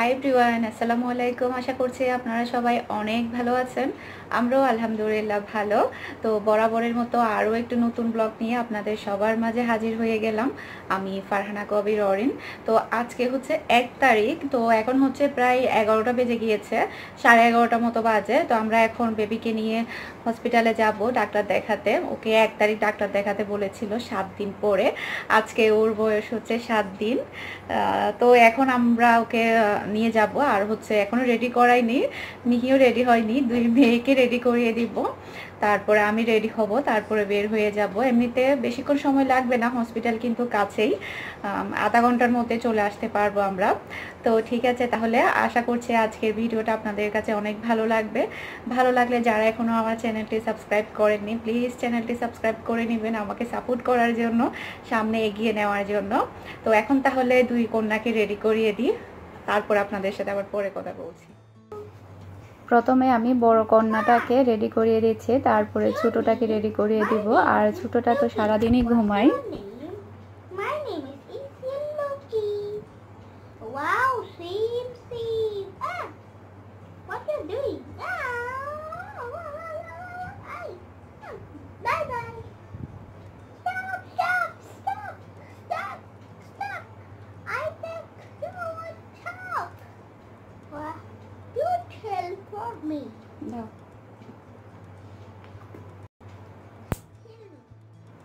high প্রিওয়ান আসসালামু আলাইকুম আশা করছি আপনারা সবাই অনেক ভালো আছেন আমরাও আলহামদুলিল্লাহ ভালো তো বরাবরের মতো আরও একটু নতুন ব্লগ নিয়ে আপনাদের সবার মাঝে হাজির হয়ে গেলাম আমি ফারহানা কবির অরিন তো আজকে হচ্ছে এক তারিখ তো এখন হচ্ছে প্রায় এগারোটা বেজে গিয়েছে সাড়ে এগারোটা মতো বাজে তো আমরা এখন বেবিকে নিয়ে হসপিটালে যাব ডাক্তার দেখাতে ওকে এক তারিখ ডাক্তার দেখাতে বলেছিল সাত দিন পরে আজকে ওর বয়স হচ্ছে সাত দিন তো এখন আমরা ওকে নিয়ে যাব আর হচ্ছে এখনও রেডি করাইনি মিহিও রেডি হয়নি দুই মেয়েকে রেডি করিয়ে দিব তারপরে আমি রেডি হব তারপরে বের হয়ে যাব এমনিতে বেশিক্ষণ সময় লাগবে না হসপিটাল কিন্তু কাছেই আধা ঘন্টার মধ্যে চলে আসতে পারবো আমরা তো ঠিক আছে তাহলে আশা করছি আজকের ভিডিওটা আপনাদের কাছে অনেক ভালো লাগবে ভালো লাগলে যারা এখনও আমার চ্যানেলটি সাবস্ক্রাইব করেননি প্লিজ চ্যানেলটি সাবস্ক্রাইব করে নেবেন আমাকে সাপোর্ট করার জন্য সামনে এগিয়ে নেওয়ার জন্য তো এখন তাহলে দুই কন্যাকে রেডি করিয়ে দিই তারপর আপনাদের সাথে আবার পরে কথা বলছি প্রথমে আমি বড় কন্যাটাকে রেডি করিয়ে দিচ্ছি তারপরে ছোটটাকে রেডি করিয়ে দিব আর ছোটটা তো সারাদিনই ঘুমায়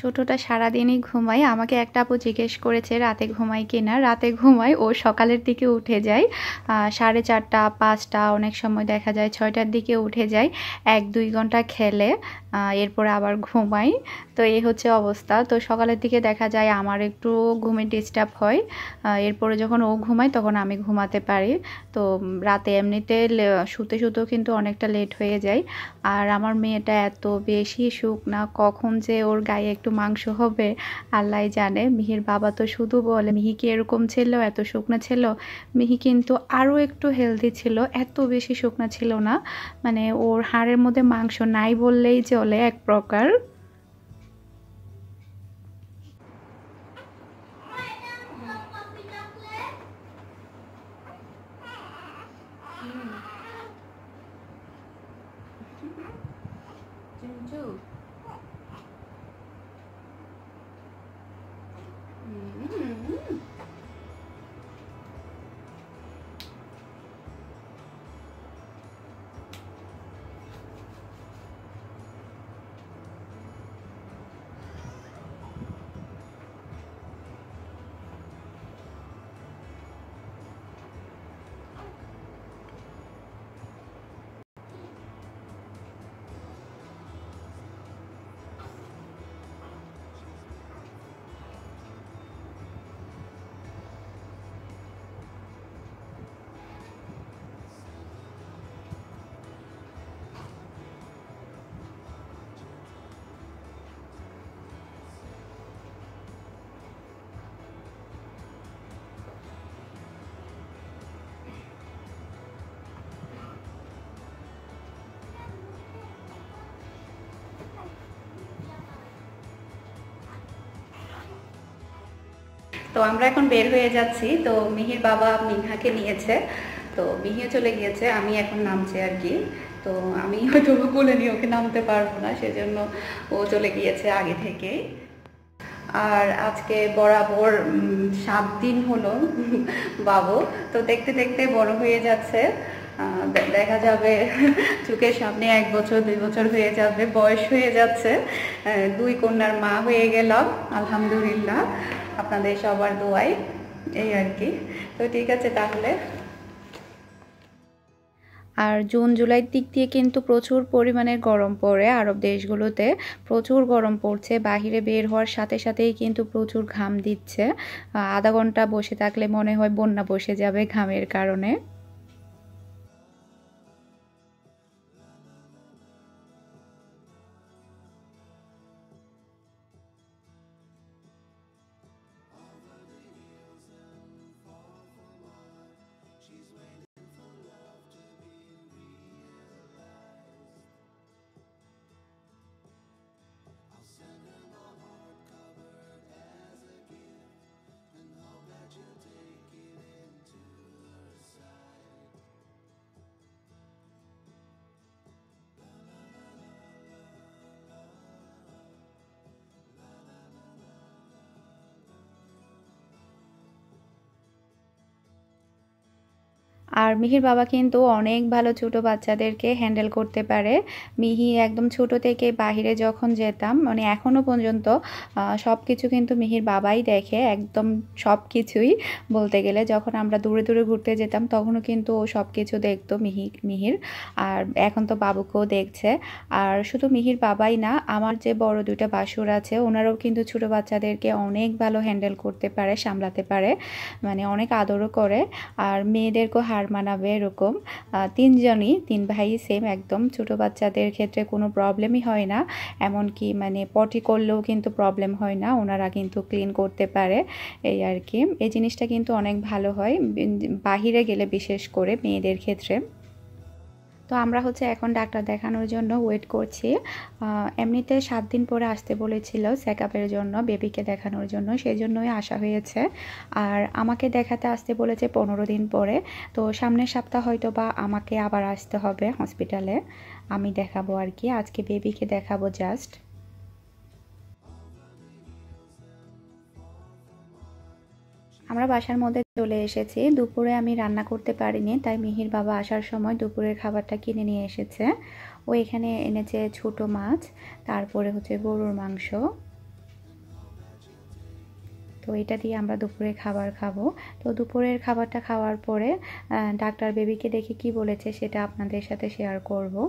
ছোটটা সারাদিনই ঘুমাই আমাকে একটা আপু জিজ্ঞেস করেছে রাতে ঘুমাই কি না রাতে ঘুমাই ও সকালের দিকে উঠে যায় সাড়ে চারটা পাঁচটা অনেক সময় দেখা যায় ছয়টার দিকে উঠে যায় এক দুই ঘন্টা খেলে এরপরে আবার ঘুমাই তো এই হচ্ছে অবস্থা তো সকালের দিকে দেখা যায় আমার একটু ঘুমে ডিস্টার্ব হয় এরপরে যখন ও ঘুমায় তখন আমি ঘুমাতে পারি তো রাতে এমনিতে শুতে শুতেও কিন্তু অনেকটা লেট হয়ে যায় আর আমার মেয়েটা এত বেশি সুখ না কখন যে ওর গায়ে একটু মাংস হবে আল্লাহ জানে মিহির বাবা তো শুধু বলে মিহি কি এরকম ছিল এত শুকনো ছিল মিহি কিন্তু আরও একটু হেলদি ছিল এত বেশি শুকনো ছিল না মানে ওর হাড়ের মধ্যে মাংস নাই বললেই চলে এক প্রকার 嗯。তো আমরা এখন বের হয়ে যাচ্ছি তো মিহির বাবা মিনহাকে নিয়েছে তো মিহিও চলে গিয়েছে আমি এখন নামছি আর কি তো আমি হয়তো বলে নিয়ে ওকে নামতে পারবো না সেজন্য ও চলে গিয়েছে আগে থেকেই আর আজকে বরাবর সাত দিন হলো বাবু তো দেখতে দেখতে বড় হয়ে যাচ্ছে দেখা যাবে চোখের সামনে এক বছর দুই বছর হয়ে যাবে বয়স হয়ে যাচ্ছে দুই কন্যার মা হয়ে গেলাম আলহামদুলিল্লাহ আপনাদের সবার দোয়াই এই আর কি তো ঠিক আছে তাহলে আর জুন জুলাইয়ের দিক দিয়ে কিন্তু প্রচুর পরিমাণে গরম পড়ে আরব দেশগুলোতে প্রচুর গরম পড়ছে বাহিরে বের হওয়ার সাথে সাথেই কিন্তু প্রচুর ঘাম দিচ্ছে আধা ঘন্টা বসে থাকলে মনে হয় বন্যা বসে যাবে ঘামের কারণে আর মিহির বাবা কিন্তু অনেক ভালো ছোট বাচ্চাদেরকে হ্যান্ডেল করতে পারে মিহি একদম ছোট থেকে বাহিরে যখন যেতাম মানে এখনও পর্যন্ত সব কিছু কিন্তু মিহির বাবাই দেখে একদম সব কিছুই বলতে গেলে যখন আমরা দূরে দূরে ঘুরতে যেতাম তখনও কিন্তু ও সব কিছু দেখতো মিহি মিহির আর এখন তো বাবুকেও দেখছে আর শুধু মিহির বাবাই না আমার যে বড় দুইটা বাসুর আছে ওনারাও কিন্তু ছোট বাচ্চাদেরকে অনেক ভালো হ্যান্ডেল করতে পারে সামলাতে পারে মানে অনেক আদরও করে আর মেয়েদেরকেও হার হার মানাবে এরকম তিনজনই তিন ভাই সেম একদম ছোট বাচ্চাদের ক্ষেত্রে কোনো প্রবলেমই হয় না এমনকি মানে পটি করলেও কিন্তু প্রবলেম হয় না ওনারা কিন্তু ক্লিন করতে পারে এই আর কি এই জিনিসটা কিন্তু অনেক ভালো হয় বাহিরে গেলে বিশেষ করে মেয়েদের ক্ষেত্রে তো আমরা হচ্ছে এখন ডাক্তার দেখানোর জন্য ওয়েট করছি এমনিতে সাত দিন পরে আসতে বলেছিল চেক আপের জন্য বেবিকে দেখানোর জন্য সেই জন্যই আসা হয়েছে আর আমাকে দেখাতে আসতে বলেছে পনেরো দিন পরে তো সামনের সপ্তাহ হয়তো বা আমাকে আবার আসতে হবে হসপিটালে আমি দেখাবো আর কি আজকে বেবিকে দেখাবো জাস্ট আমরা বাসার মধ্যে চলে এসেছি দুপুরে আমি রান্না করতে পারিনি তাই মিহির বাবা আসার সময় দুপুরের খাবারটা কিনে নিয়ে এসেছে ও এখানে এনেছে ছোট মাছ তারপরে হচ্ছে গরুর মাংস তো এটা দিয়ে আমরা দুপুরে খাবার খাবো তো দুপুরের খাবারটা খাওয়ার পরে ডাক্তার বেবিকে দেখে কি বলেছে সেটা আপনাদের সাথে শেয়ার করবো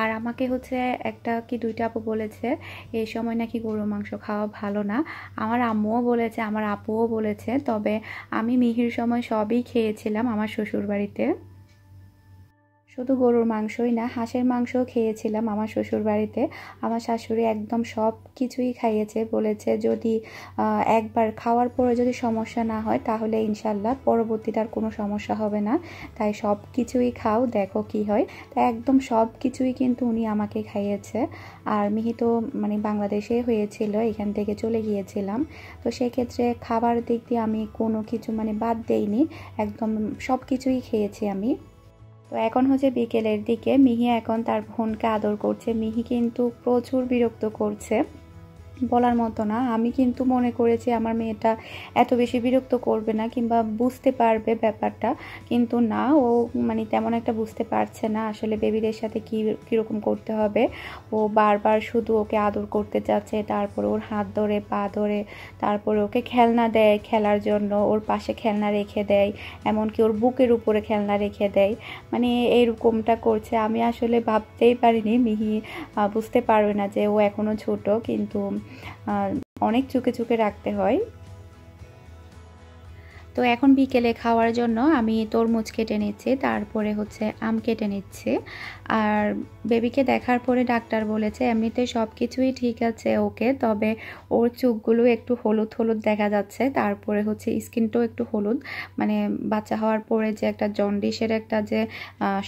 আর আমাকে হচ্ছে একটা কি দুইটা আপু বলেছে এই সময় নাকি গরু মাংস খাওয়া ভালো না আমার আম্মুও বলেছে আমার আপুও বলেছে তবে আমি মিহির সময় সবই খেয়েছিলাম আমার শ্বশুর বাড়িতে শুধু গরুর মাংসই না হাঁসের মাংসও খেয়েছিলাম আমার শ্বশুর বাড়িতে আমার শাশুড়ি একদম সব কিছুই খাইয়েছে বলেছে যদি একবার খাওয়ার পরে যদি সমস্যা না হয় তাহলে ইনশাল্লাহ পরবর্তীতে আর কোনো সমস্যা হবে না তাই সব কিছুই খাও দেখো কি হয় তাই একদম সব কিছুই কিন্তু উনি আমাকে খাইয়েছে আর মিহি তো মানে বাংলাদেশে হয়েছিল এখান থেকে চলে গিয়েছিলাম তো সেক্ষেত্রে খাবার দিক দিয়ে আমি কোনো কিছু মানে বাদ দেইনি একদম সব কিছুই খেয়েছি আমি তো এখন হচ্ছে বিকেলের দিকে মিহি এখন তার বোনকে আদর করছে মিহি কিন্তু প্রচুর বিরক্ত করছে বলার মতো না আমি কিন্তু মনে করেছি আমার মেয়েটা এত বেশি বিরক্ত করবে না কিংবা বুঝতে পারবে ব্যাপারটা কিন্তু না ও মানে তেমন একটা বুঝতে পারছে না আসলে বেবিদের সাথে কী কীরকম করতে হবে ও বারবার শুধু ওকে আদর করতে যাচ্ছে তারপরে ওর হাত ধরে পা ধরে তারপরে ওকে খেলনা দেয় খেলার জন্য ওর পাশে খেলনা রেখে দেয় এমনকি ওর বুকের উপরে খেলনা রেখে দেয় মানে এইরকমটা করছে আমি আসলে ভাবতেই পারিনি মিহি বুঝতে পারবে না যে ও এখনও ছোট কিন্তু অনেক চুকে চুকে রাখতে হয় তো এখন বিকেলে খাওয়ার জন্য আমি তরমুজ কেটে নিচ্ছি তারপরে হচ্ছে আম কেটে নিচ্ছে আর বেবিকে দেখার পরে ডাক্তার বলেছে এমনিতে সব কিছুই ঠিক আছে ওকে তবে ওর চোখগুলো একটু হলুদ হলুদ দেখা যাচ্ছে তারপরে হচ্ছে স্কিনটাও একটু হলুদ মানে বাচ্চা হওয়ার পরে যে একটা জন্ডিসের একটা যে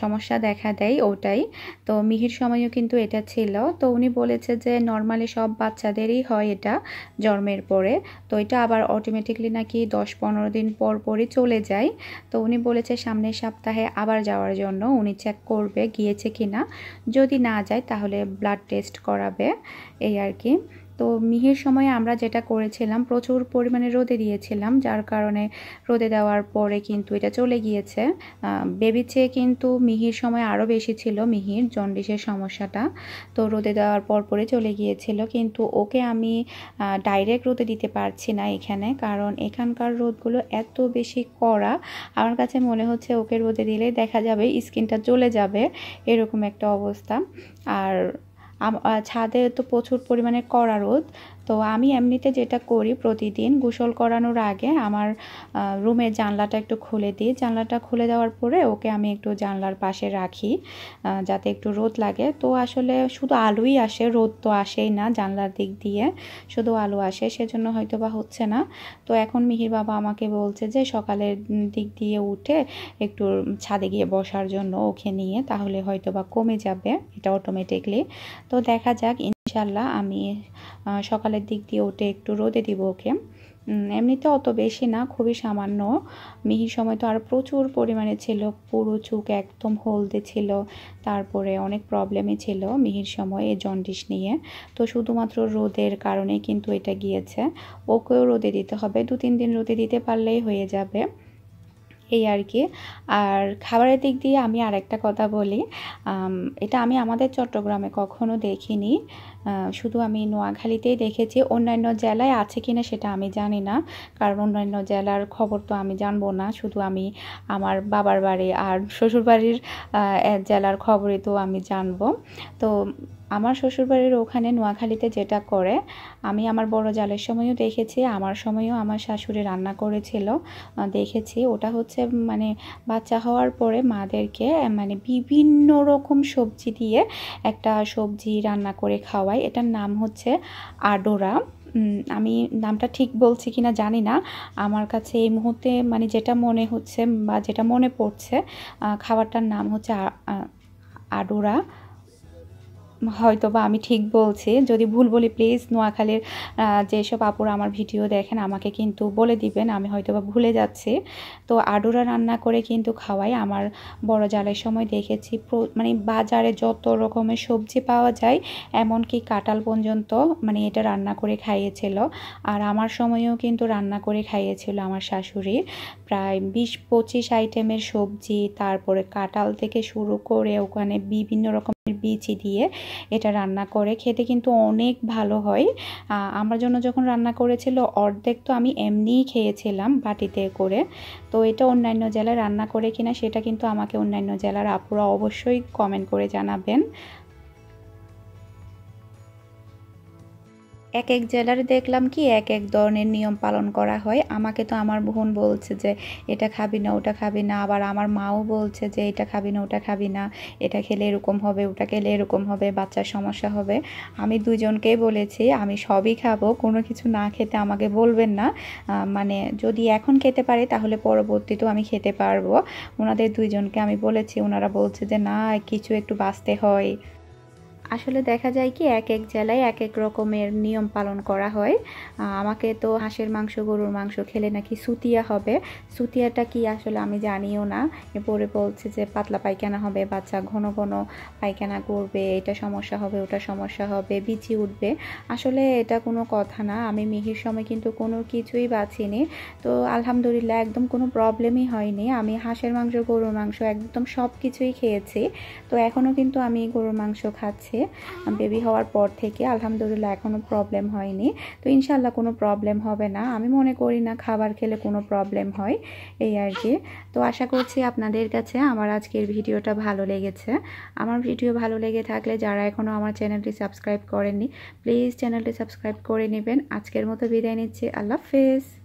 সমস্যা দেখা দেয় ওটাই তো মিহির সময়ও কিন্তু এটা ছিল তো উনি বলেছে যে নর্মালি সব বাচ্চাদেরই হয় এটা জন্মের পরে তো এটা আবার অটোমেটিকলি নাকি দশ পনেরো দিন পর পরই চলে যায় তো উনি বলেছে সামনের সপ্তাহে আবার যাওয়ার জন্য উনি চেক করবে গিয়েছে কি না যদি না যায় তাহলে ব্লাড টেস্ট করাবে এই আর কি তো মিহির সময়ে আমরা যেটা করেছিলাম প্রচুর পরিমাণে রোদে দিয়েছিলাম যার কারণে রোদে দেওয়ার পরে কিন্তু এটা চলে গিয়েছে বেবি চেয়ে কিন্তু মিহির সময় আরও বেশি ছিল মিহির জন্ডিসের সমস্যাটা তো রোদে দেওয়ার পর পরে চলে গিয়েছিল কিন্তু ওকে আমি ডাইরেক্ট রোদে দিতে পারছি না এখানে কারণ এখানকার রোদগুলো এত বেশি কড়া আমার কাছে মনে হচ্ছে ওকে রোদে দিলেই দেখা যাবে স্কিনটা চলে যাবে এরকম একটা অবস্থা আর ছাদে তো প্রচুর পরিমাণে কড়া রোদ তো আমি এমনিতে যেটা করি প্রতিদিন গোসল করানোর আগে আমার রুমের জানলাটা একটু খুলে দিই জানলাটা খুলে দেওয়ার পরে ওকে আমি একটু জানলার পাশে রাখি যাতে একটু রোদ লাগে তো আসলে শুধু আলুই আসে রোদ তো আসেই না জানলার দিক দিয়ে শুধু আলু আসে সেজন্য হয়তো বা হচ্ছে না তো এখন মিহির বাবা আমাকে বলছে যে সকালের দিক দিয়ে উঠে একটু ছাদে গিয়ে বসার জন্য ওকে নিয়ে তাহলে হয়তো বা কমে যাবে এটা অটোমেটিকলি তো দেখা যাক ইনশাল্লাহ আমি সকালের দিক দিয়ে ওটে একটু রোদে দিব ওকে এমনিতে অত বেশি না খুবই সামান্য মিহির সময় তো আর প্রচুর পরিমাণে ছিল পুরো চুক একদম হলদে ছিল তারপরে অনেক প্রবলেমই ছিল মিহির সময় এই জন্ডিস নিয়ে তো শুধুমাত্র রোদের কারণে কিন্তু এটা গিয়েছে ওকেও রোদে দিতে হবে দু তিন দিন রোদে দিতে পারলেই হয়ে যাবে এই আর কি আর খাবারের দিক দিয়ে আমি আর একটা কথা বলি এটা আমি আমাদের চট্টগ্রামে কখনো দেখিনি শুধু আমি নোয়াখালীতেই দেখেছি অন্যান্য জেলায় আছে কি না সেটা আমি জানি না কারণ অন্যান্য জেলার খবর তো আমি জানবো না শুধু আমি আমার বাবার বাড়ি আর শ্বশুরবাড়ির জেলার খবরে তো আমি জানবো তো আমার শ্বশুরবাড়ির ওখানে নোয়াখালীতে যেটা করে আমি আমার বড় জালের সময়ও দেখেছি আমার সময়ও আমার শাশুড়ি রান্না করেছিল দেখেছি ওটা হচ্ছে মানে বাচ্চা হওয়ার পরে মাদেরকে মানে বিভিন্ন রকম সবজি দিয়ে একটা সবজি রান্না করে খাওয়াই এটার নাম হচ্ছে আডোরা আমি নামটা ঠিক বলছি কি না জানি না আমার কাছে এই মুহূর্তে মানে যেটা মনে হচ্ছে বা যেটা মনে পড়ছে খাবারটার নাম হচ্ছে আডোরা হয়তো বা আমি ঠিক বলছি যদি ভুল বলি প্লিজ নোয়াখালীর যেসব আপুরা আমার ভিডিও দেখেন আমাকে কিন্তু বলে দিবেন আমি হয়তো বা ভুলে যাচ্ছি তো আডুরা রান্না করে কিন্তু খাওয়াই আমার বড় জালের সময় দেখেছি মানে বাজারে যত রকমের সবজি পাওয়া যায় এমনকি কাঁটাল পর্যন্ত মানে এটা রান্না করে খাইয়েছিল আর আমার সময়েও কিন্তু রান্না করে খাইয়েছিল আমার শাশুড়ি প্রায় বিশ পঁচিশ আইটেমের সবজি তারপরে কাঁটাল থেকে শুরু করে ওখানে বিভিন্ন রকম বিচি দিয়ে এটা রান্না করে খেতে কিন্তু অনেক ভালো হয় আমার জন্য যখন রান্না করেছিল অর্ধেক তো আমি এমনিই খেয়েছিলাম বাটিতে করে তো এটা অন্যান্য জেলায় রান্না করে কিনা সেটা কিন্তু আমাকে অন্যান্য জেলার আপুরা অবশ্যই কমেন্ট করে জানাবেন এক এক জেলার দেখলাম কি এক এক ধরনের নিয়ম পালন করা হয় আমাকে তো আমার বোন বলছে যে এটা খাবি না ওটা খাবি না আবার আমার মাও বলছে যে এটা খাবি না ওটা খাবি না এটা খেলে এরকম হবে ওটা খেলে এরকম হবে বাচ্চার সমস্যা হবে আমি দুজনকেই বলেছি আমি সবই খাবো কোনো কিছু না খেতে আমাকে বলবেন না মানে যদি এখন খেতে পারে তাহলে পরবর্তীতেও আমি খেতে পারবো ওনাদের দুইজনকে আমি বলেছি ওনারা বলছে যে না কিছু একটু বাঁচতে হয় আসলে দেখা যায় কি এক এক জেলায় এক এক রকমের নিয়ম পালন করা হয় আমাকে তো হাঁসের মাংস গরুর মাংস খেলে নাকি সুতিয়া হবে সুতিয়াটা কি আসলে আমি জানিও না পরে বলছে যে পাতলা পায়খানা হবে বাচ্চা ঘন ঘন পায়খানা করবে এটা সমস্যা হবে ওটা সমস্যা হবে বিচি উঠবে আসলে এটা কোনো কথা না আমি মিহির সময় কিন্তু কোনো কিছুই বাঁচিনি তো আলহামদুলিল্লাহ একদম কোনো প্রবলেমই হয়নি আমি হাঁসের মাংস গরুর মাংস একদম সব কিছুই খেয়েছি তো এখনও কিন্তু আমি গরুর মাংস খাচ্ছি বেবি হওয়ার পর থেকে আলহামদুলিল্লাহ এখনও প্রবলেম হয়নি তো ইনশাল্লাহ কোনো প্রবলেম হবে না আমি মনে করি না খাবার খেলে কোনো প্রবলেম হয় এই আর কি তো আশা করছি আপনাদের কাছে আমার আজকের ভিডিওটা ভালো লেগেছে আমার ভিডিও ভালো লেগে থাকলে যারা এখনও আমার চ্যানেলটি সাবস্ক্রাইব করেননি প্লিজ চ্যানেলটি সাবস্ক্রাইব করে নেবেন আজকের মতো বিদায় নিচ্ছি আল্লাহ হাফেজ